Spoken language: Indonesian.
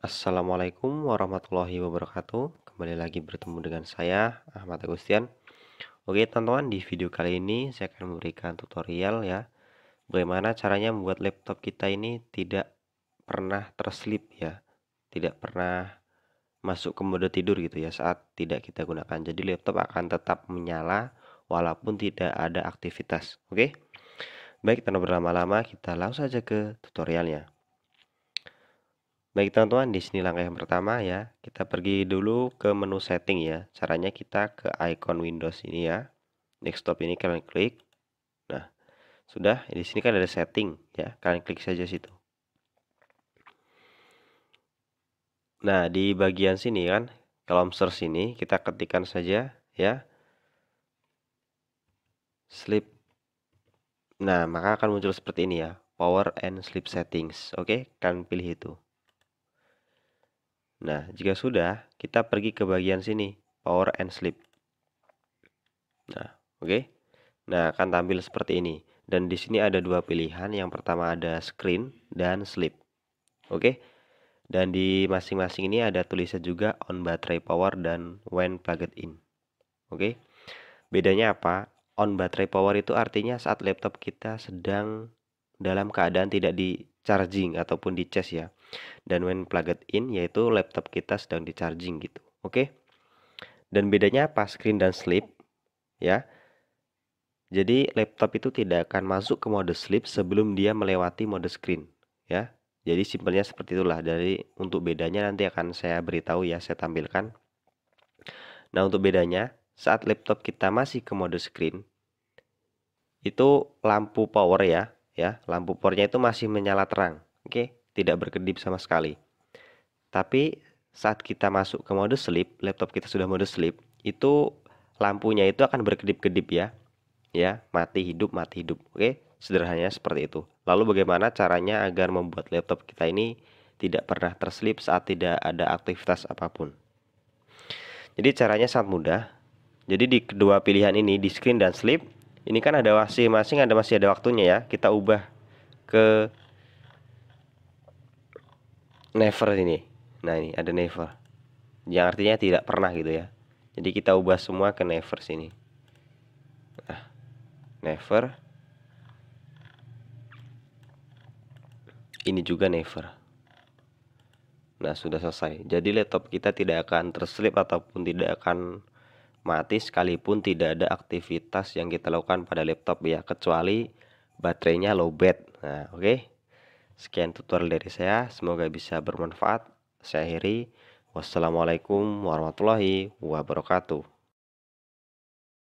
Assalamualaikum warahmatullahi wabarakatuh Kembali lagi bertemu dengan saya Ahmad Agustian Oke teman-teman di video kali ini saya akan memberikan tutorial ya Bagaimana caranya membuat laptop kita ini tidak pernah terslip ya Tidak pernah masuk ke mode tidur gitu ya saat tidak kita gunakan Jadi laptop akan tetap menyala walaupun tidak ada aktivitas Oke Baik tanpa berlama-lama kita langsung saja ke tutorialnya Baik teman-teman, di sini langkah yang pertama ya. Kita pergi dulu ke menu setting ya. Caranya kita ke icon Windows ini ya. next Desktop ini kalian klik. Nah, sudah di sini kan ada setting ya. Kalian klik saja situ. Nah, di bagian sini kan kolom search ini kita ketikkan saja ya. Sleep. Nah, maka akan muncul seperti ini ya. Power and sleep settings. Oke, kalian pilih itu. Nah, jika sudah, kita pergi ke bagian sini, power and sleep. Nah, oke. Okay? Nah, akan tampil seperti ini. Dan di sini ada dua pilihan, yang pertama ada screen dan sleep. Oke. Okay? Dan di masing-masing ini ada tulisan juga on Battery power dan when plugged in. Oke. Okay? Bedanya apa? On Battery power itu artinya saat laptop kita sedang dalam keadaan tidak di charging ataupun di charge ya dan when plugged in yaitu laptop kita sedang di charging gitu oke okay? dan bedanya apa screen dan sleep ya jadi laptop itu tidak akan masuk ke mode sleep sebelum dia melewati mode screen ya jadi simpelnya seperti itulah dari untuk bedanya nanti akan saya beritahu ya saya tampilkan nah untuk bedanya saat laptop kita masih ke mode screen itu lampu power ya ya lampu powernya itu masih menyala terang oke okay? tidak berkedip sama sekali. Tapi saat kita masuk ke mode sleep, laptop kita sudah mode sleep, itu lampunya itu akan berkedip-kedip ya. Ya, mati hidup, mati hidup. Oke, sederhananya seperti itu. Lalu bagaimana caranya agar membuat laptop kita ini tidak pernah terselip saat tidak ada aktivitas apapun? Jadi caranya sangat mudah. Jadi di kedua pilihan ini di screen dan sleep, ini kan ada masing-masing ada masih ada waktunya ya. Kita ubah ke never ini nah ini ada never yang artinya tidak pernah gitu ya jadi kita ubah semua ke never sini nah never ini juga never nah sudah selesai jadi laptop kita tidak akan terselip ataupun tidak akan mati sekalipun tidak ada aktivitas yang kita lakukan pada laptop ya kecuali baterainya low bat. Nah, oke. Okay? Sekian tutorial dari saya, semoga bisa bermanfaat. Saya akhiri, wassalamualaikum warahmatullahi wabarakatuh.